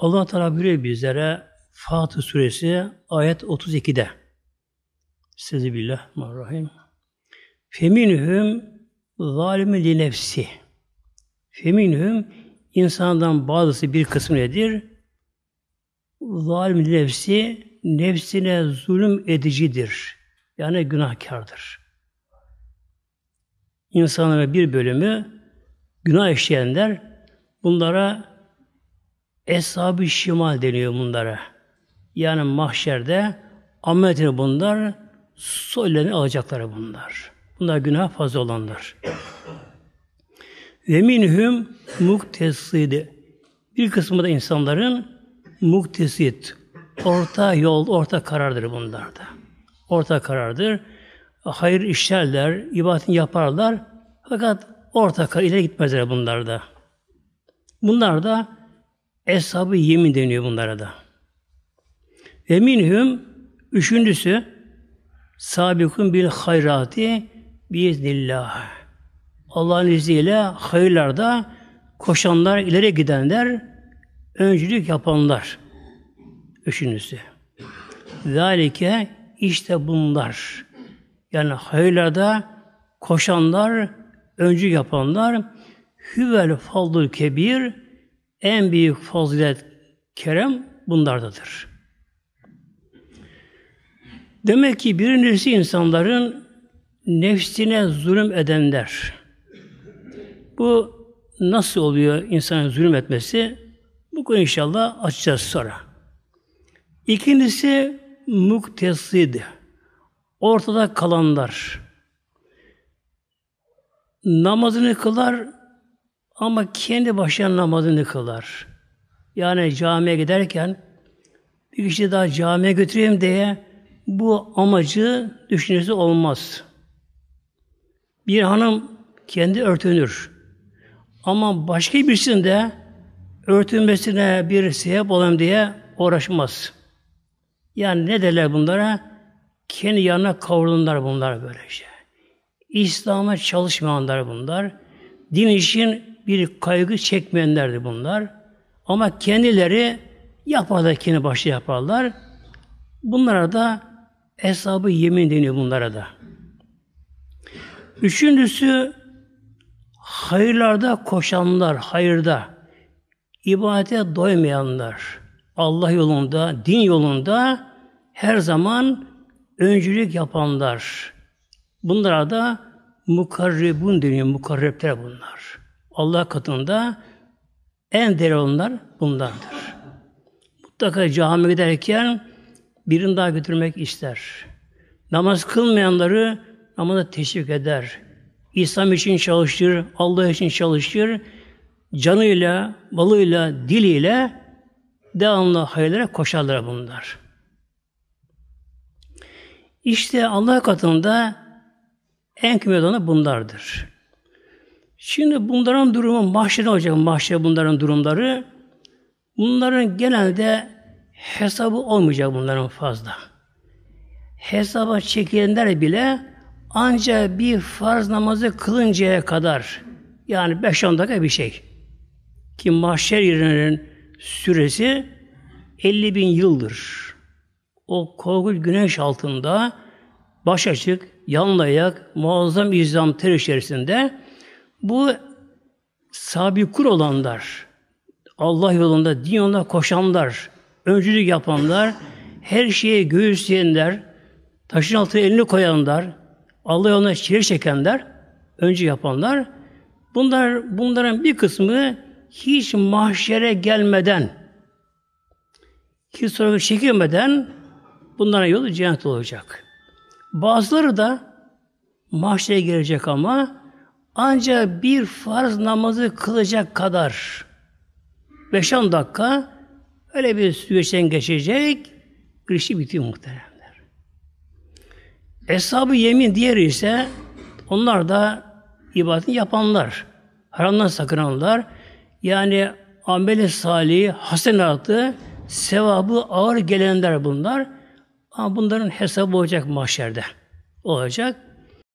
Allah Teala buyuruyor bizlere Fatih Suresi ayet 32'de. Sezibillahirrahmanirrahim. Feminhum zalimi li nefsi. Feminhum insandan bazısı bir kısmı nedir? Zalim li nefsi nefsine zulüm edicidir. Yani günahkardır. İnsanların bir bölümü günah işleyenler bunlara Eshab-ı Şimal deniyor bunlara. Yani mahşerde ametini bunlar soylarını alacakları bunlar. Bunlar günah fazla olanlar. Ve minhum muktesidi. Bir kısmı da insanların muktesit. Orta yol, orta karardır bunlarda. Orta karardır. Hayır işlerler, ibadetini yaparlar. Fakat orta karar ileri gitmezler bunlarda. Bunlar da Eshab-ı yemin deniyor bunlara da. Ve minhum üçüncüsü sabikun bil hayrati biiznillah. Allah'ın izniyle hayırlarda koşanlar, ileri gidenler, öncülük yapanlar. Üçüncüsü. Zalike işte bunlar. Yani hayırlarda koşanlar, öncü yapanlar, hüvel faldul kebir, en büyük fazilet, kerem bunlardadır. Demek ki birincisi insanların nefsine zulüm edenler. Bu nasıl oluyor insanın zulüm etmesi? Bu konu inşallah açacağız sonra. İkincisi muktesid. Ortada kalanlar. Namazını kılar, ama kendi başına namazını kılar. Yani camiye giderken bir kişi daha camiye götüreyim diye bu amacı düşüncesi olmaz. Bir hanım kendi örtünür. Ama başka birisinde örtünmesine bir sebep olayım diye uğraşmaz. Yani ne derler bunlara? Kendi yanına kavrulunlar bunlar böylece. İslam'a çalışmayanlar bunlar. Din için bir kaygı çekmeyenlerdi bunlar. Ama kendileri yaparlar, kendi başı yaparlar. Bunlara da hesabı yemin deniyor bunlara da. Üçüncüsü hayırlarda koşanlar, hayırda ibadete doymayanlar. Allah yolunda, din yolunda her zaman öncülük yapanlar. Bunlara da mukarrebun deniyor, mukarrepler bunlar. Allah katında en değerli olanlar bunlardır. Mutlaka cami giderken birini daha götürmek ister. Namaz kılmayanları namaza teşvik eder. İslam için çalışır, Allah için çalışır. Canıyla, balıyla, diliyle devamlı hayırlara koşarlar bunlar. İşte Allah katında en kıymetli olan bunlardır. Şimdi bunların durumu mahşere olacak mahşere bunların durumları. Bunların genelde hesabı olmayacak bunların fazla. Hesaba çekilenler bile ancak bir farz namazı kılıncaya kadar yani 5-10 dakika bir şey. Ki mahşer yerinin süresi 50 bin yıldır. O korkunç güneş altında baş açık, yanlayak, muazzam izlam ter içerisinde bu sabikur olanlar, Allah yolunda, din yolunda koşanlar, öncülük yapanlar, her şeye göğüs göğüsleyenler, taşın altına elini koyanlar, Allah yoluna çile çekenler, öncü yapanlar, bunlar bunların bir kısmı hiç mahşere gelmeden, hiç sorgu çekilmeden bunların yolu cennet olacak. Bazıları da mahşere gelecek ama ancak bir farz namazı kılacak kadar 5-10 dakika öyle bir süreçten geçecek, girişi bitiyor muhteremler. Eshab-ı yemin diğeri ise onlar da ibadetini yapanlar, haramdan sakınanlar, yani ameli salih, hasenatı, sevabı ağır gelenler bunlar. Ama bunların hesabı olacak mahşerde. Olacak.